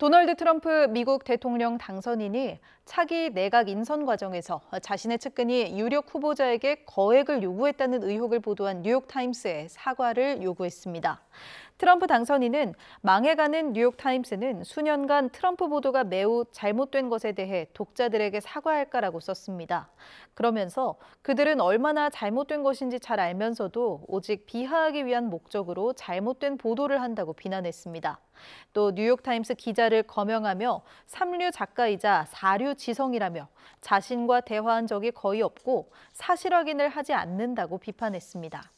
도널드 트럼프 미국 대통령 당선인이 차기 내각 인선 과정에서 자신의 측근이 유력 후보자에게 거액을 요구했다는 의혹을 보도한 뉴욕타임스에 사과를 요구했습니다. 트럼프 당선인은 망해가는 뉴욕타임스는 수년간 트럼프 보도가 매우 잘못된 것에 대해 독자들에게 사과할까라고 썼습니다. 그러면서 그들은 얼마나 잘못된 것인지 잘 알면서도 오직 비하하기 위한 목적으로 잘못된 보도를 한다고 비난했습니다. 또 뉴욕타임스 기자 문자를 거명하며 삼류 작가이자 사류 지성이라며 자신과 대화한 적이 거의 없고 사실 확인을 하지 않는다고 비판했습니다.